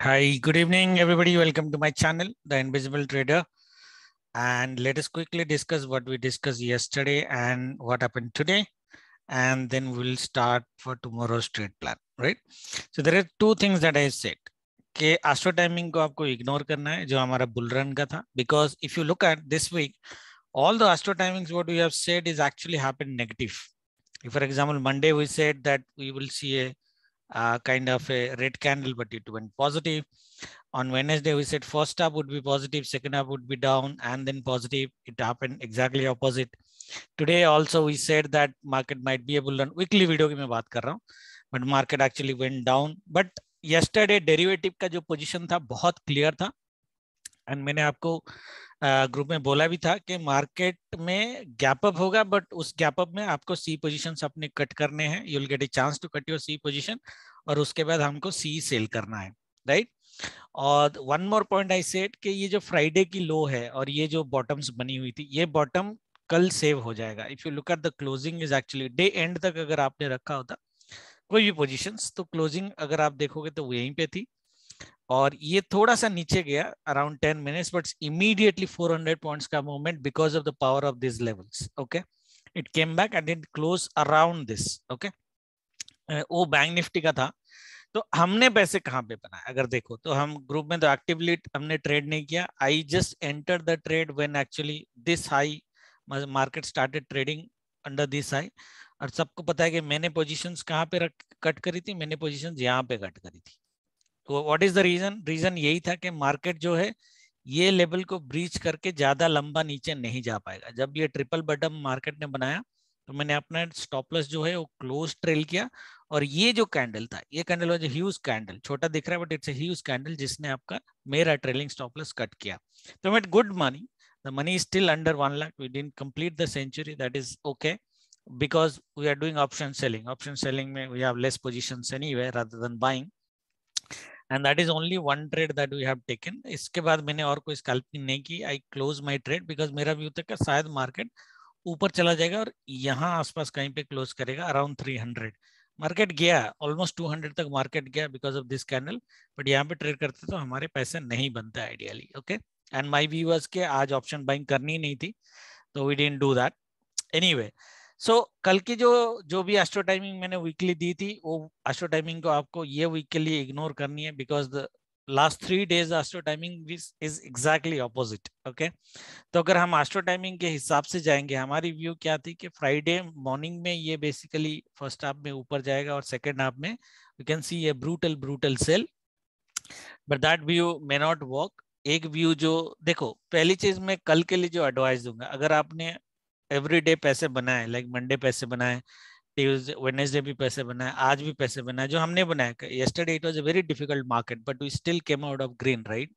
Hi, good evening, everybody. Welcome to my channel, The Invisible Trader. And let us quickly discuss what we discussed yesterday and what happened today. And then we'll start for tomorrow's trade plan, right? So there are two things that I said. कि astro timing को आपको ignore करना है जो हमारा bull run का था because if you look at this week all the astro timings what we have said is actually happened negative for example Monday we said that we will see a uh, kind of a red candle, but it went positive. On Wednesday, we said first up would be positive, second up would be down, and then positive. It happened exactly opposite. Today also we said that market might be a bull run. Weekly video की मैं बात कर रहा हूँ, but market actually went down. But yesterday derivative का जो position था बहुत clear था, and मैंने आपको ग्रुप में बोला भी था कि मार्केट में गैप अप होगा बट उस गैप अप में आपको सी पोजिशन अपने कट करने हैं you'll get a chance to cut your C position और उसके बाद हमको सी सेल करना है राइट और one more point I said कि ये जो फ्राइडे की लो है और ये जो बॉटम्स बनी हुई थी ये बॉटम कल सेव हो जाएगा if you look at the closing is actually day end तक अगर आपने रखा होता कोई भी पोजीशंस तो क्लोजिंग अगर आप देखोगे तो यहीं पे थी और ये थोड़ा सा नीचे गया around ten minutes but immediately 400 points का movement because of the power of this levels okay it came back and it close around this okay वो बैंक निफ्टी का था तो हमने पैसे कहाँ पे बनाए अगर देखो तो हम ग्रुप में तो एक्टिवली हमने ट्रेड नहीं किया I just enter the trade when actually this high market started trading under this high और सबको पता है कि मैंने पोजिशन कहाँ पे रख कट करी थी मैंने पोजिशन यहाँ पे कट करी थी what is the reason reason यही था कि मार्केट जो है ये लेवल को ब्रीच करके ज्यादा लंबा नीचे नहीं जा पाएगा जब ये ट्रिपल बटम मार्केट ने बनाया तो मैंने अपना स्टॉपलस जो है वो क्लोज ट्रेल किया और ये जो कैंडल था ये कैंडल वॉज ह्यूज कैंडल छोटा दिख रहा है बट इट्स ह्यूज कैंडल जिसने आपका मेरा ट्रेलिंग स्टॉपलस कट किया तो made good money the money is still under one lakh we didn't complete the century that is okay because we are doing option selling option selling में we have less position anyway rather than buying and that is only one trade that we have taken इसके बाद मैंने और कोई scalping नहीं की I close my trade because मेरा view था कि शायद मार्केट ऊपर चला जाएगा और यहाँ आसपास कहीं पे क्लोज करेगा अराउंड 300 मार्केट गया ऑलमोस्ट 200 तक मार्केट गया because of this candle but यहाँ पे ट्रेड करते तो हमारे पैसे नहीं बनते ideally okay and my view के आज ऑप्शन बाइंग करनी नहीं थी तो we didn't do that any so so, कल की जो जो भी एस्ट्रो टाइमिंग मैंने वीकली दी थी वो एस्ट्रो टाइमिंग को आपको ये वीक के लिए इग्नोर करनी है because the last three days astro timing is exactly opposite okay तो अगर हम एस्ट्रो टाइमिंग के हिसाब से जाएंगे हमारी व्यू क्या थी कि फ्राइडे मॉर्निंग में ये बेसिकली फर्स्ट हाफ में ऊपर जाएगा और सेकेंड हाफ में you can see a brutal brutal sell but that view may not work एक व्यू जो देखो पहली चीज मैं कल के लिए जो एडवाइस दूंगा अगर आपने एवरी डे पैसे बनाए लाइक मंडे पैसे बनाए ट्यूजडे वेनेसडे भी पैसे बनाए आज भी पैसे बनाए जो हमने बनाए yesterday it was a very difficult market but we still came out of green right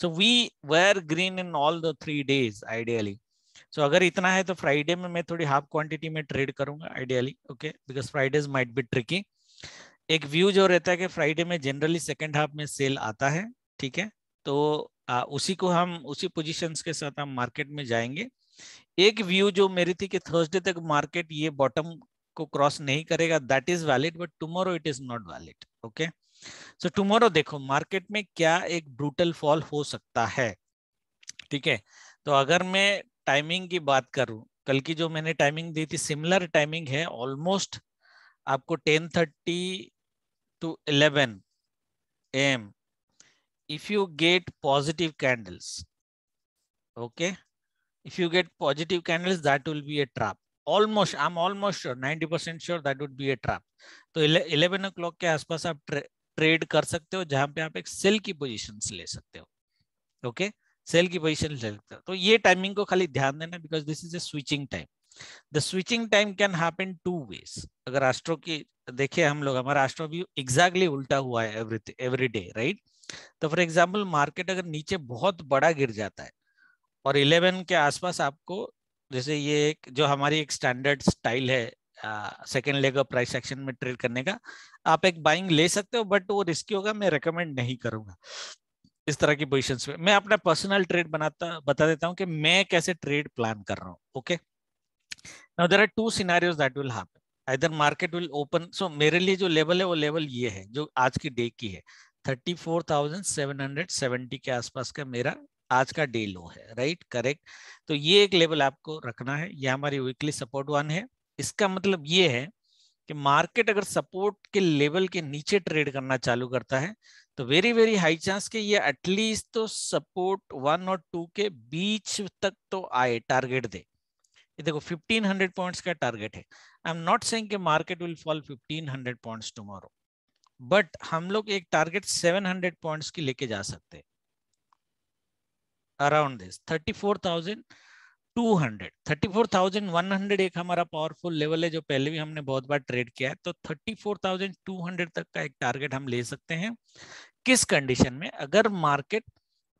so we were green in all the three days ideally so अगर इतना है तो फ्राइडे में मैं थोड़ी हाफ क्वांटिटी में ट्रेड करूंगा ideally okay because Fridays might be tricky एक व्यू जो रहता है कि फ्राइडे में जनरली सेकेंड हाफ में सेल आता है ठीक है तो आ, उसी को हम उसी पोजीशंस के साथ हम मार्केट में जाएंगे एक व्यू जो मेरी थी कि थर्सडे तक मार्केट ये बॉटम को क्रॉस नहीं करेगा that is valid but tomorrow it is not valid okay so tomorrow देखो मार्केट में क्या एक ब्रूटल फॉल हो सकता है ठीक है तो अगर मैं टाइमिंग की बात करूं कल की जो मैंने टाइमिंग दी थी सिमिलर टाइमिंग है ऑलमोस्ट आपको 10:30 to 11 AM if you get positive candles okay if you get positive candles that will be a trap almost i'm almost sure 90% sure that would be a trap तो 11 o'clock के आसपास आप trade कर सकते हो जहां पे आप एक सेल की पोजीशन ले सकते हो ओके सेल की पोजीशन ले सकते हो तो ये टाइमिंग को खाली ध्यान देना because this is a switching time the switching time can happen two ways अगर एस्ट्रो की देखिए हम लोग हमारा एस्ट्रो भी एग्जैक्टली उल्टा हुआ है एवरी डे राइट तो फॉर एग्जाम्पल मार्केट अगर नीचे बहुत बड़ा गिर जाता है और 11 के आसपास आपको जैसे ये एक जो हमारी एक स्टैंडर्ड स्टाइल है second leg of price action में ट्रेड करने का आप एक बाइंग ले सकते हो बट वो रिस्की होगा मैं रिकमेंड नहीं करूंगा इस तरह की पोजिशन में मैं अपना पर्सनल ट्रेड बनाता बता देता हूँ कि मैं कैसे ट्रेड प्लान कर रहा हूँ okay now there are two scenarios that will happen इधर मार्केट विल ओपन सो मेरे लिए जो लेवल है वो लेवल ये है जो आज की डे की है thirty four thousand seven hundred seventy के आसपास का मेरा आज का डे लो है राइट करेक्ट तो ये एक लेवल आपको रखना है ये हमारी वीकली सपोर्ट वन है इसका मतलब ये है कि मार्केट अगर सपोर्ट के लेवल के नीचे ट्रेड करना चालू करता है तो वेरी वेरी हाई चांस के ये एटलीस्ट तो सपोर्ट वन और टू के बीच तक तो आए टारगेट दे ये देखो 1500 पॉइंट्स का टारगेट है आई एम नॉट सेइंग कि market will fall 1500 points tomorrow but हम लोग एक टारगेट 700 पॉइंट्स की लेके जा सकते हैं around this 34,200 34,100 एक हमारा पावरफुल लेवल है जो पहले भी हमने बहुत बार ट्रेड किया है तो 34,200 तक का एक टारगेट हम ले सकते हैं किस कंडीशन में अगर market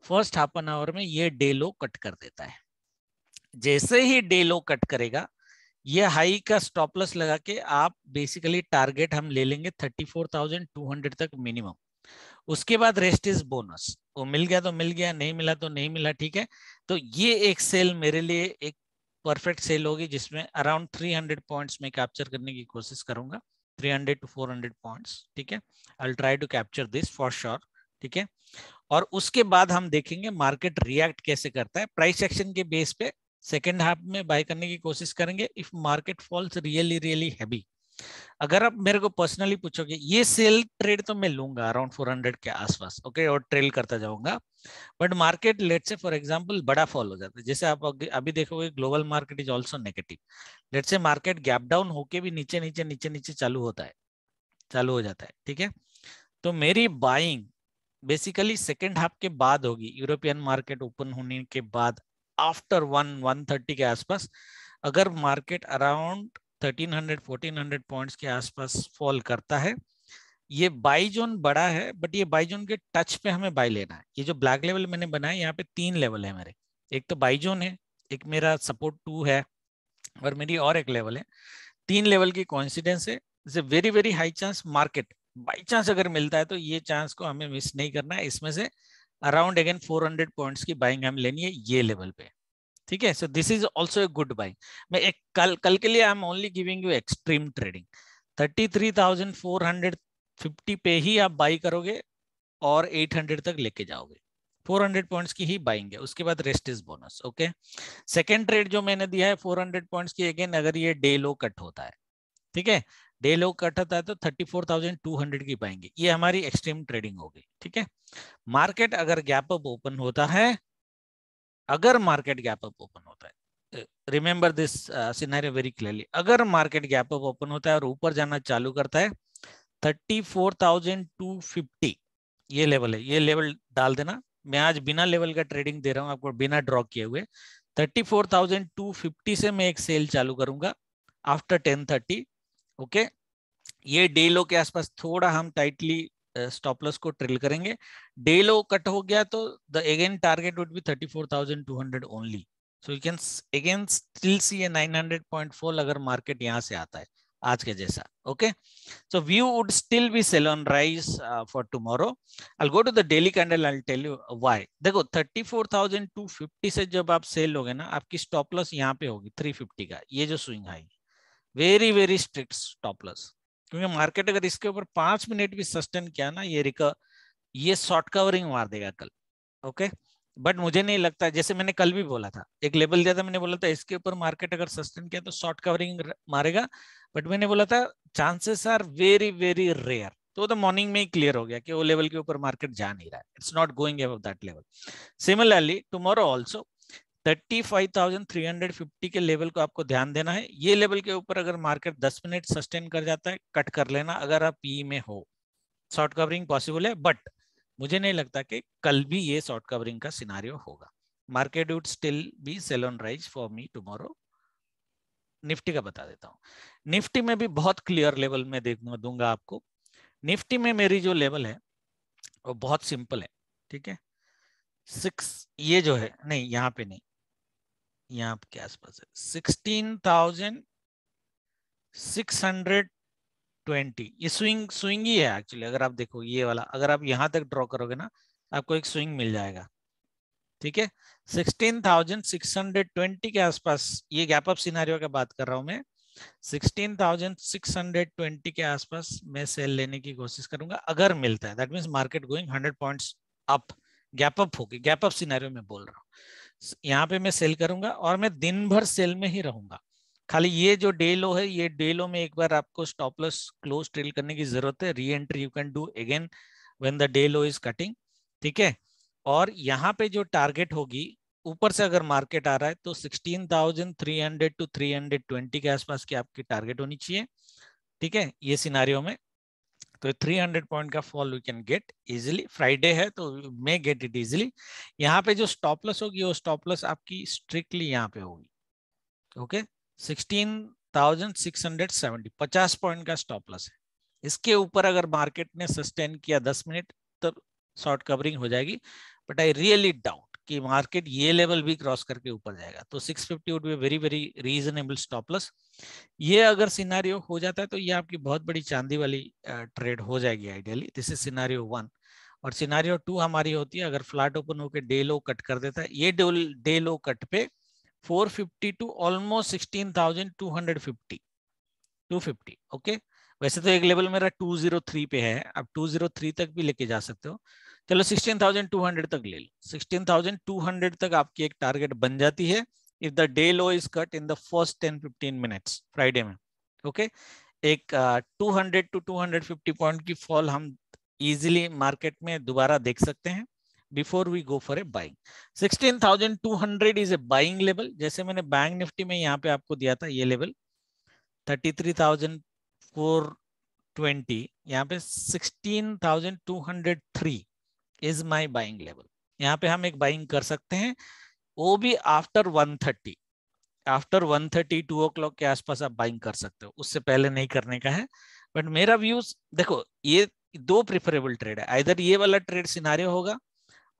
first half an hour में ये डे लो कट कर देता है जैसे ही डे लो कट करेगा ये हाई का स्टॉप लॉस लगा के आप बेसिकली टारगेट हम ले लेंगे 34,200 तक मिनिमम उसके बाद रेस्ट इज बोनस वो तो मिल गया तो मिल गया नहीं मिला तो नहीं मिला ठीक है तो ये एक सेल मेरे लिए एक परफेक्ट सेल होगी जिसमें अराउंड 300 पॉइंट्स में कैप्चर करने की कोशिश करूंगा 300 टू 400 पॉइंट्स ठीक है I try to capture this for sure ठीक है और उसके बाद हम देखेंगे मार्केट रिएक्ट कैसे करता है प्राइस एक्शन के बेस पे सेकेंड हाफ में बाय करने की कोशिश करेंगे if market falls really really heavy अगर आप मेरे को पर्सनली पूछोगे ये सेल ट्रेड तो मैं लूंगा अराउंड 400 के आसपास ओके और ट्रेल करता जाऊंगा बट मार्केट लेट से फॉर एग्जांपल बड़ा फॉल हो जाता है जैसे आप अभी देखोगे global market is also negative late से मार्केट गैप डाउन होके भी नीचे नीचे नीचे नीचे चालू होता है चालू हो जाता है ठीक है तो मेरी बाइंग बेसिकली सेकेंड हाफ के बाद होगी यूरोपियन मार्केट ओपन होने के बाद आफ्टर वन वन थर्टी के आसपास अगर मार्केट अराउंड 1300 1400 पॉइंट्स के आसपास फॉल करता है ये बाई जोन बड़ा है बट ये बाई जोन के टच पे हमें बाई लेना है ये जो ब्लैक लेवल मैंने बनाया यहाँ पे तीन लेवल है मेरे एक तो बाई जोन है एक मेरा सपोर्ट टू है और मेरी और एक लेवल है तीन लेवल की कॉन्सिडेंस है is very very high chance market buy chance अगर मिलता है तो ये चांस को हमें मिस नहीं करना है इसमें से अराउंड अगेन 400 पॉइंट्स की बाइंग हम लेनी है ये लेवल पे ठीक है so this is also a good buying मैं एक कल कल के लिए I am only giving you extreme trading thirty three thousand four hundred fifty पे ही आप बाई करोगे और एट हंड्रेड तक लेके जाओगे फोर हंड्रेड पॉइंट्स की ही बाइंग है उसके बाद rest is bonus okay second trade जो मैंने दिया है फोर हंड्रेड पॉइंट्स की अगेन अगर ये डे लो कट होता है ठीक है डे लो कट होता है तो thirty four thousand two hundred की पाएंगे ये हमारी एक्सट्रीम ट्रेडिंग होगी ठीक है मार्केट अगर गैप अप ओपन होता है अगर मार्केट गैप अप ओपन होता है remember this scenario very clearly अगर मार्केट गैप अप ओपन होता है और ऊपर जाना चालू करता है 34,250 ये लेवल है ये लेवल डाल देना मैं आज बिना लेवल का ट्रेडिंग दे रहा हूँ आपको बिना ड्रॉ किए हुए 34,250 से मैं एक सेल चालू करूंगा आफ्टर 10:30 ओके ये डे लो के आसपास थोड़ा हम टाइटली स्टॉप लॉस को ट्रिल करेंगे डे लो कट हो गया तो the again target would be 34,200 only so you can again still see a 900.4 अगर मार्केट यहां से आता है आज के जैसा okay so view would still be sell on rise uh, for tomorrow i'll go to the daily candle i'll tell you why देखो 34250 से जब आप सेल लोगे ना आपकी स्टॉप लॉस यहाँ पे होगी 350 का ये जो swing high very very strict stop loss क्योंकि मार्केट अगर इसके ऊपर पांच मिनट भी सस्टेन किया ना ये रिकर ये शॉर्ट कवरिंग मार देगा कल ओके बट मुझे नहीं लगता जैसे मैंने कल भी बोला था एक लेवल दिया था मैंने बोला था इसके ऊपर मार्केट अगर सस्टेन किया तो शॉर्ट कवरिंग मारेगा बट मैंने बोला था chances are very very rare तो तो मॉर्निंग में ही क्लियर हो गया कि वो लेवल के ऊपर मार्केट जा नहीं रहा है इट्स नॉट गोइंग अब that level similarly tomorrow also 35,350 के लेवल को आपको ध्यान देना है ये लेवल के ऊपर अगर मार्केट 10 मिनट सस्टेन कर जाता है कट कर लेना अगर आप पी e में हो शॉर्ट कवरिंग पॉसिबल है बट मुझे नहीं लगता कि कल भी ये शॉर्ट कवरिंग का सिनारियो होगा market would still be sell on rise for me tomorrow Nifty का बता देता हूँ निफ्टी में भी बहुत क्लियर लेवल में देख दूंगा आपको निफ्टी में मेरी जो लेवल है वो बहुत सिंपल है ठीक है सिक्स ये जो है नहीं यहाँ पे नहीं यहाँ आपके आसपास है sixteen thousand six hundred twenty ये स्विंग स्विंग ही है एक्चुअली अगर आप देखो ये वाला अगर आप यहाँ तक ड्रॉ करोगे ना आपको एक स्विंग मिल जाएगा ठीक है sixteen thousand six hundred twenty के आसपास ये गैप अप सिनारियो का बात कर रहा हूं मैं sixteen thousand six hundred twenty के आसपास मैं सेल लेने की कोशिश करूंगा अगर मिलता है that means market going hundred points up gap up होगी गैप अप सिनारियो में बोल रहा हूँ यहाँ पे मैं सेल करूंगा और मैं दिन भर सेल में ही रहूंगा खाली ये जो डे लो है ये डे लो में एक बार आपको स्टॉप लॉस क्लोज ट्रेल करने की जरूरत है re entry you can do again when the day low is cutting ठीक है और यहाँ पे जो टारगेट होगी ऊपर से अगर मार्केट आ रहा है तो 16,300 टू 320 के आसपास की आपकी टारगेट होनी चाहिए ठीक है ये सिनारियों में तो 300 पॉइंट का fall we can get easily Friday है तो मे गेट इट इजिली यहाँ पे जो स्टॉप होगी वो स्टॉप आपकी स्ट्रिक्टली यहाँ पे होगी okay sixteen thousand six hundred seventy पचास पॉइंट का स्टॉप है इसके ऊपर अगर मार्केट ने सस्टेन किया दस मिनट तो शॉर्ट कवरिंग हो जाएगी बट आई रियली डाउट कि मार्केट ये लेवल भी क्रॉस करके ऊपर जाएगा तो 650 fifty would be very very reasonable stop loss ये अगर सिनारियो हो जाता है तो ये आपकी बहुत बड़ी चांदी वाली ट्रेड हो जाएगी ideally this is scenario one और सिनारियो टू हमारी होती है अगर फ्लैट ओपन होकर डे लो कट कर देता है ये डे लो कट पे fifty to almost sixteen thousand two hundred fifty to fifty okay वैसे तो एक लेवल मेरा 203 पे है आप 203 तक भी लेके जा सकते हो चलो 16,200 तक ले लो 16,200 तक आपकी एक टारगेट बन जाती है if the day low is cut in the first 10-15 minutes Friday में ओके okay? एक two hundred to two hundred fifty point की फॉल हम इजिली मार्केट में दोबारा देख सकते हैं before we go for a buying 16,200 is a buying level जैसे मैंने बैंक निफ्टी में यहाँ पे आपको दिया था ये लेवल थर्टी ट्वेंटी यहाँ पे three is my buying level यहाँ पे हम एक बाइंग कर सकते हैं वो भी after 130 thirty after one thirty two के आसपास आप बाइंग कर सकते हो उससे पहले नहीं करने का है बट मेरा व्यूज देखो ये दो प्रिफरेबल ट्रेड है इधर ये वाला ट्रेड सिनारे होगा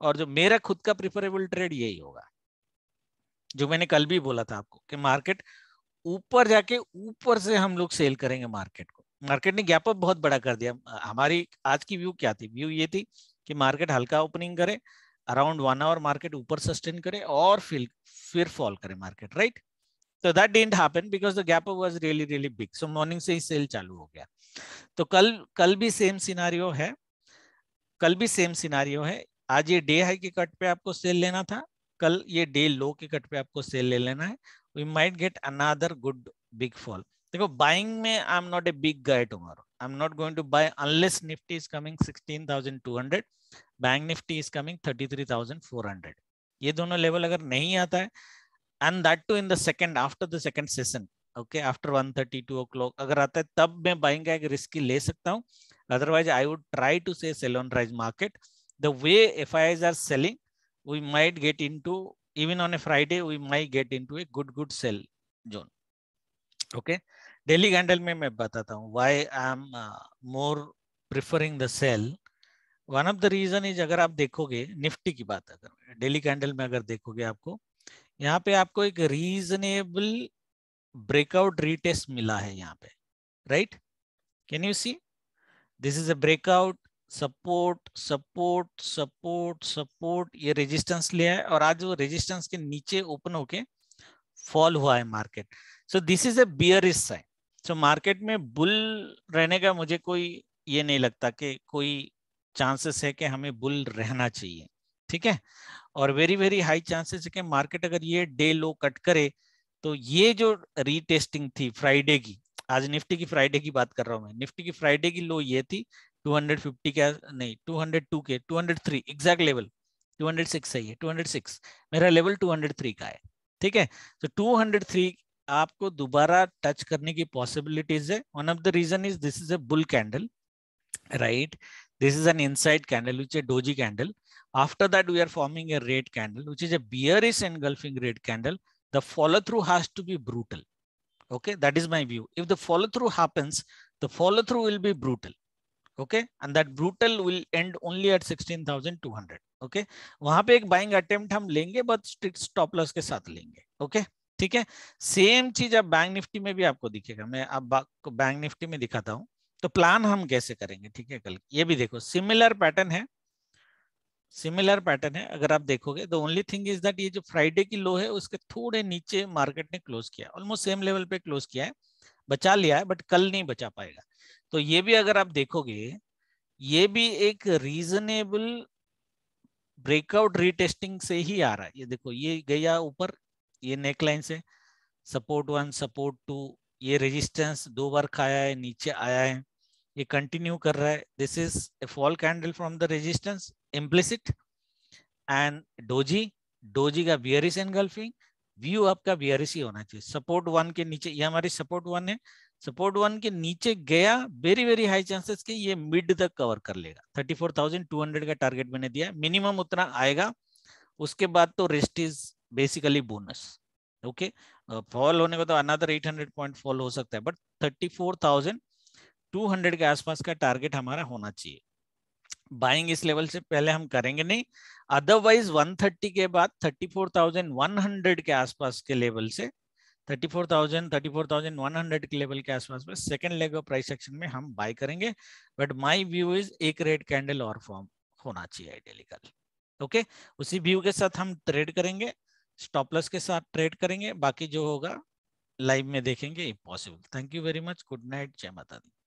और जो मेरा खुद का प्रिफरेबल ट्रेड यही होगा जो मैंने कल भी बोला था आपको कि मार्केट ऊपर जाके ऊपर से हम लोग सेल करेंगे मार्केट को मार्केट ने गैप अप बहुत बड़ा कर दिया हमारी आज की व्यू क्या थी व्यू ये थी कि मार्केट हल्का ओपनिंग करे अराउंड वन आवर मार्केट ऊपर सस्टेन करे और फिर फिर फॉल करे मार्केट राइट तो that didn't happen because the gap was really really big so morning से ही सेल चालू हो गया तो कल कल भी सेम सिनारियो है कल भी सेम सिनारियो है आज ये डे हाई के कट पे आपको सेल लेना था कल ये डे लो के कट पे आपको सेल ले लेना है we might get another good big fall देखो बाइंग में I am not a big guy tomorrow I'm not going to buy unless Nifty is coming 16,200, Bank Nifty is coming 33,400. ये दोनों लेवल अगर नहीं आता है and that too in the second after the second session okay after 1:32 o'clock अगर आता है तब मैं बाइंग का एक रिस्क ले सकता हूँ otherwise I would try to say sell on rise market the way FIIs are selling we might get into even on a Friday we might get into a good good sell zone okay okay? Daily candle में मैं बताता हूँ why I am more preferring the sell one of the reason is अगर आप देखोगे Nifty की बात अगर डेली कैंडल में अगर देखोगे आपको यहाँ पे आपको एक रीजनेबल ब्रेकआउट रीटेस्ट मिला है यहाँ पे right can you see this is a breakout support support support support ये रेजिस्टेंस लिया है और आज वो रेजिस्टेंस के नीचे ओपन होके फॉल हुआ है market so this is a bear sign so so, market में बुल रहने का मुझे कोई ये नहीं लगता कि कोई चांसेस है कि हमें बुल रहना चाहिए ठीक है और वेरी वेरी हाई चांसेस है कि मार्केट अगर ये डे लो कट करे तो ये जो रीटेस्टिंग थी फ्राइडे की आज निफ्टी की फ्राइडे की बात कर रहा हूँ मैं निफ्टी की फ्राइडे की लो ये थी 250 के नहीं 202 के 203 एग्जैक्ट लेवल 206 है 206 मेरा लेवल 203 का है ठीक है तो 203 आपको दोबारा टच करने की पॉसिबिलिटीज है one of the reason is this is a bull candle right this is an inside candle which a doji candle after that we are forming a red candle which is a bear is engulfing red candle the follow through has to be brutal okay that is my view if the follow through happens the follow through will be brutal okay and that brutal will end only eight sixteen thousand two hundred okay वहां पे एक buying attempt हम लेंगे but strict stop loss के साथ लेंगे okay okay? ठीक है सेम चीज अब बैंक निफ्टी में भी आपको दिखेगा मैं अब आपको बैंक निफ्टी में दिखाता हूं तो प्लान हम कैसे करेंगे ठीक है कल ये भी देखो सिमिलर पैटर्न है सिमिलर पैटर्न है अगर आप देखोगे the only thing is that ये जो फ्राइडे की लो है उसके थोड़े नीचे मार्केट ने क्लोज किया ऑलमोस्ट सेम लेवल पे क्लोज किया है बचा लिया है बट कल नहीं बचा पाएगा तो ये भी अगर आप देखोगे ये भी एक रीजनेबल ब्रेकआउट रीटेस्टिंग से ही आ रहा है ये देखो ये गया ऊपर ये नेक लाइन से सपोर्ट वन सपोर्ट टू ये रेजिस्टेंस दो बार खाया है नीचे आया है ये कंटिन्यू कर रहा है this is a fall candle from the resistance implicit and doji doji का बियरिस एनगल्फिंग व्यू आपका बियरिस ही होना चाहिए सपोर्ट वन के नीचे ये हमारी सपोर्ट वन है सपोर्ट वन के नीचे गया वेरी वेरी हाई चांसेस के ये मिड तक कवर कर लेगा 34,200 का टारगेट मैंने दिया मिनिमम उतना आएगा उसके बाद तो rest is basically bonus okay fall होने को तो अनदर 800 पॉइंट फॉल हो सकता है बट 34,200 के आसपास का टारगेट हमारा होना चाहिए बाइंग इस लेवल से पहले हम करेंगे नहीं अदरवाइज 130 के बाद 34,100 के आसपास के लेवल से 34,000, 34,100 के लेवल के आसपास में second leg of price action में हम बाय करेंगे बट माय व्यू इज एक रेड कैंडल और फॉर्म होना चाहिए आइडियली कल ओके उसी व्यू के साथ हम ट्रेड करेंगे स्टॉप लॉस के साथ ट्रेड करेंगे बाकी जो होगा लाइव में देखेंगे impossible thank you very much good night जय माता दी